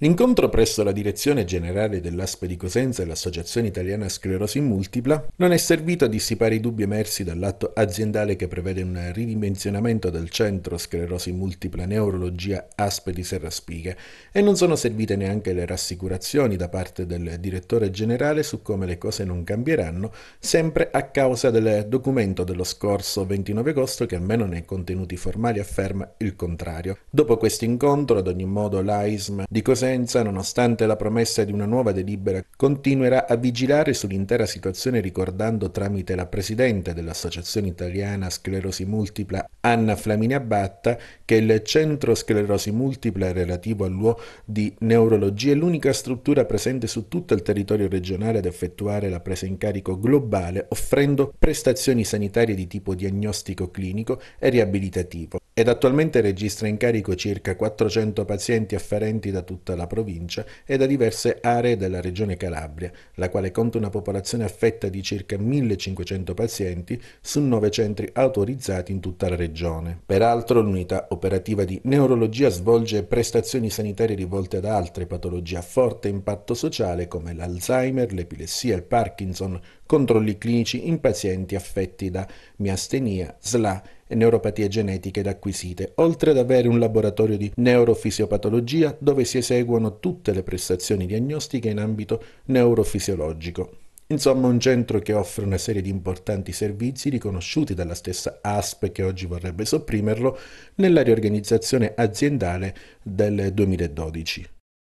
L'incontro presso la Direzione Generale dell'ASP di Cosenza e l'Associazione Italiana Sclerosi Multipla non è servito a dissipare i dubbi emersi dall'atto aziendale che prevede un ridimensionamento del centro Sclerosi Multipla Neurologia ASP di Serraspiga e non sono servite neanche le rassicurazioni da parte del direttore generale su come le cose non cambieranno, sempre a causa del documento dello scorso 29 agosto che almeno nei contenuti formali afferma il contrario. Dopo questo incontro, ad ogni modo, l'AISM di Cosenza Cosenza, nonostante la promessa di una nuova delibera, continuerà a vigilare sull'intera situazione ricordando tramite la presidente dell'Associazione Italiana Sclerosi Multipla, Anna Flaminia Batta, che il centro sclerosi multipla relativo all'UO di neurologia è l'unica struttura presente su tutto il territorio regionale ad effettuare la presa in carico globale, offrendo prestazioni sanitarie di tipo diagnostico clinico e riabilitativo ed attualmente registra in carico circa 400 pazienti afferenti da tutta la provincia e da diverse aree della regione Calabria, la quale conta una popolazione affetta di circa 1500 pazienti su 9 centri autorizzati in tutta la regione. Peraltro l'unità operativa di neurologia svolge prestazioni sanitarie rivolte ad altre patologie a forte impatto sociale come l'Alzheimer, l'epilessia, il Parkinson, controlli clinici in pazienti affetti da miastenia, SLA e neuropatie genetiche ed acquisite, oltre ad avere un laboratorio di neurofisiopatologia dove si eseguono tutte le prestazioni diagnostiche in ambito neurofisiologico. Insomma, un centro che offre una serie di importanti servizi riconosciuti dalla stessa ASP che oggi vorrebbe sopprimerlo nella riorganizzazione aziendale del 2012.